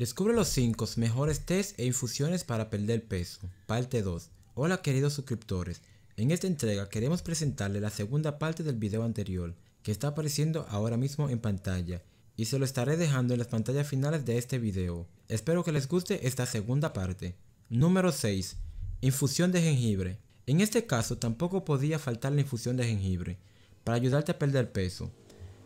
Descubre los 5 mejores test e infusiones para perder peso, parte 2. Hola queridos suscriptores, en esta entrega queremos presentarle la segunda parte del video anterior, que está apareciendo ahora mismo en pantalla, y se lo estaré dejando en las pantallas finales de este video. Espero que les guste esta segunda parte. Número 6. Infusión de jengibre. En este caso tampoco podía faltar la infusión de jengibre, para ayudarte a perder peso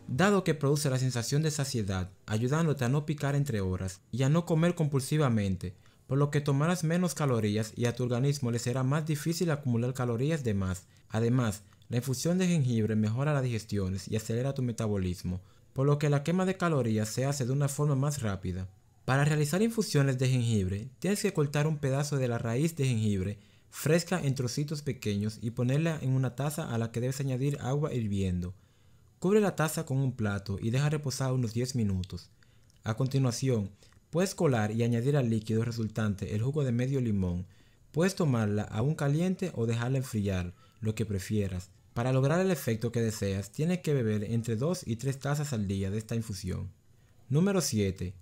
dado que produce la sensación de saciedad, ayudándote a no picar entre horas y a no comer compulsivamente, por lo que tomarás menos calorías y a tu organismo le será más difícil acumular calorías de más. Además, la infusión de jengibre mejora las digestiones y acelera tu metabolismo, por lo que la quema de calorías se hace de una forma más rápida. Para realizar infusiones de jengibre, tienes que cortar un pedazo de la raíz de jengibre fresca en trocitos pequeños y ponerla en una taza a la que debes añadir agua hirviendo. Cubre la taza con un plato y deja reposar unos 10 minutos. A continuación, puedes colar y añadir al líquido resultante el jugo de medio limón. Puedes tomarla aún caliente o dejarla enfriar, lo que prefieras. Para lograr el efecto que deseas, tienes que beber entre 2 y 3 tazas al día de esta infusión. Número 7.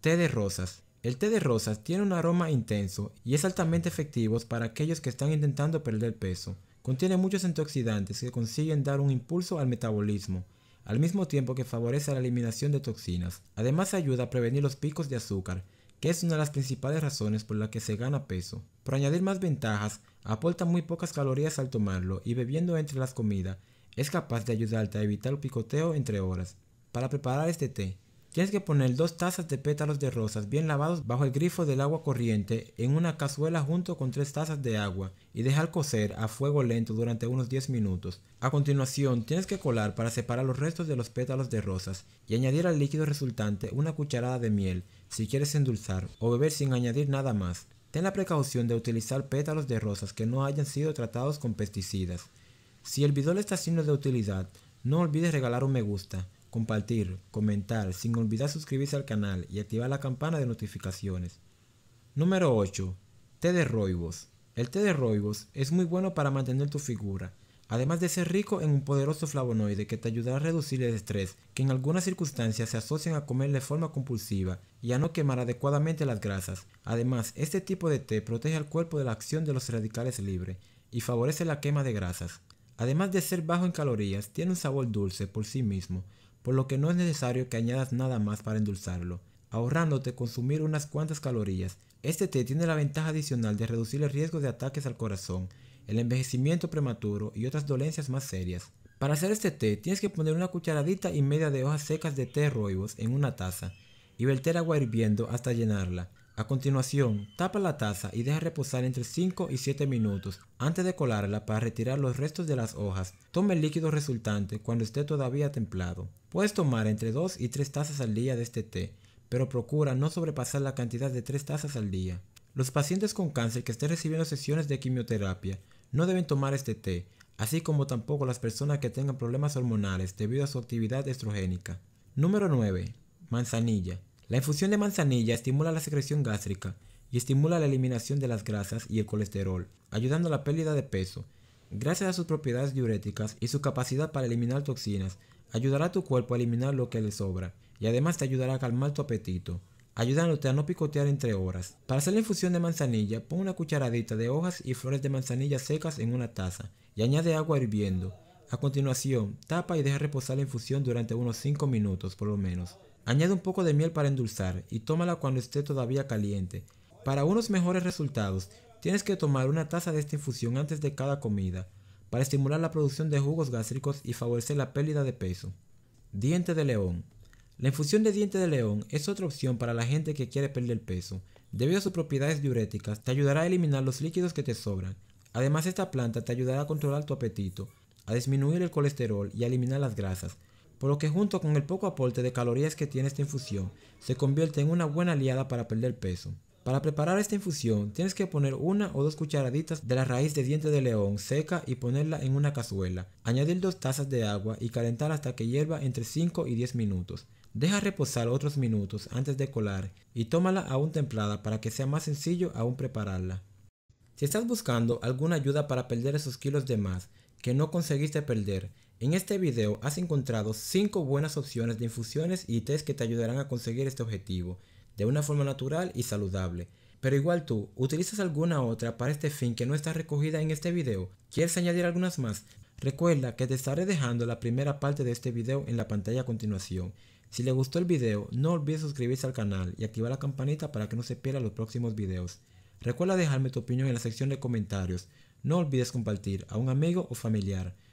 Té de rosas. El té de rosas tiene un aroma intenso y es altamente efectivo para aquellos que están intentando perder peso. Contiene muchos antioxidantes que consiguen dar un impulso al metabolismo, al mismo tiempo que favorece la eliminación de toxinas. Además ayuda a prevenir los picos de azúcar, que es una de las principales razones por la que se gana peso. Por añadir más ventajas, aporta muy pocas calorías al tomarlo y bebiendo entre las comidas, es capaz de ayudarte a evitar el picoteo entre horas. Para preparar este té, Tienes que poner dos tazas de pétalos de rosas bien lavados bajo el grifo del agua corriente en una cazuela junto con tres tazas de agua y dejar cocer a fuego lento durante unos 10 minutos. A continuación, tienes que colar para separar los restos de los pétalos de rosas y añadir al líquido resultante una cucharada de miel si quieres endulzar o beber sin añadir nada más. Ten la precaución de utilizar pétalos de rosas que no hayan sido tratados con pesticidas. Si el video está siendo de utilidad, no olvides regalar un me gusta compartir, comentar, sin olvidar suscribirse al canal y activar la campana de notificaciones. Número 8. Té de roibos. El té de roibos es muy bueno para mantener tu figura, además de ser rico en un poderoso flavonoide que te ayudará a reducir el estrés, que en algunas circunstancias se asocian a comer de forma compulsiva y a no quemar adecuadamente las grasas. Además, este tipo de té protege al cuerpo de la acción de los radicales libres y favorece la quema de grasas. Además de ser bajo en calorías, tiene un sabor dulce por sí mismo, por lo que no es necesario que añadas nada más para endulzarlo, ahorrándote consumir unas cuantas calorías. Este té tiene la ventaja adicional de reducir el riesgo de ataques al corazón, el envejecimiento prematuro y otras dolencias más serias. Para hacer este té tienes que poner una cucharadita y media de hojas secas de té roibos en una taza y verter agua hirviendo hasta llenarla. A continuación, tapa la taza y deja reposar entre 5 y 7 minutos antes de colarla para retirar los restos de las hojas. Toma el líquido resultante cuando esté todavía templado. Puedes tomar entre 2 y 3 tazas al día de este té, pero procura no sobrepasar la cantidad de 3 tazas al día. Los pacientes con cáncer que estén recibiendo sesiones de quimioterapia no deben tomar este té, así como tampoco las personas que tengan problemas hormonales debido a su actividad estrogénica. Número 9. Manzanilla. La infusión de manzanilla estimula la secreción gástrica y estimula la eliminación de las grasas y el colesterol, ayudando a la pérdida de peso. Gracias a sus propiedades diuréticas y su capacidad para eliminar toxinas, ayudará a tu cuerpo a eliminar lo que le sobra y además te ayudará a calmar tu apetito, ayudándote a no picotear entre horas. Para hacer la infusión de manzanilla, pon una cucharadita de hojas y flores de manzanilla secas en una taza y añade agua hirviendo. A continuación, tapa y deja reposar la infusión durante unos 5 minutos por lo menos. Añade un poco de miel para endulzar y tómala cuando esté todavía caliente. Para unos mejores resultados, tienes que tomar una taza de esta infusión antes de cada comida, para estimular la producción de jugos gástricos y favorecer la pérdida de peso. Diente de león. La infusión de diente de león es otra opción para la gente que quiere perder peso. Debido a sus propiedades diuréticas, te ayudará a eliminar los líquidos que te sobran. Además, esta planta te ayudará a controlar tu apetito, a disminuir el colesterol y a eliminar las grasas, por lo que junto con el poco aporte de calorías que tiene esta infusión, se convierte en una buena aliada para perder peso. Para preparar esta infusión tienes que poner una o dos cucharaditas de la raíz de diente de león seca y ponerla en una cazuela. Añadir dos tazas de agua y calentar hasta que hierva entre 5 y 10 minutos. Deja reposar otros minutos antes de colar y tómala aún templada para que sea más sencillo aún prepararla. Si estás buscando alguna ayuda para perder esos kilos de más que no conseguiste perder, en este video has encontrado 5 buenas opciones de infusiones y test que te ayudarán a conseguir este objetivo, de una forma natural y saludable. Pero igual tú, ¿utilizas alguna otra para este fin que no está recogida en este video? ¿Quieres añadir algunas más? Recuerda que te estaré dejando la primera parte de este video en la pantalla a continuación. Si le gustó el video, no olvides suscribirse al canal y activar la campanita para que no se pierda los próximos videos. Recuerda dejarme tu opinión en la sección de comentarios. No olvides compartir a un amigo o familiar.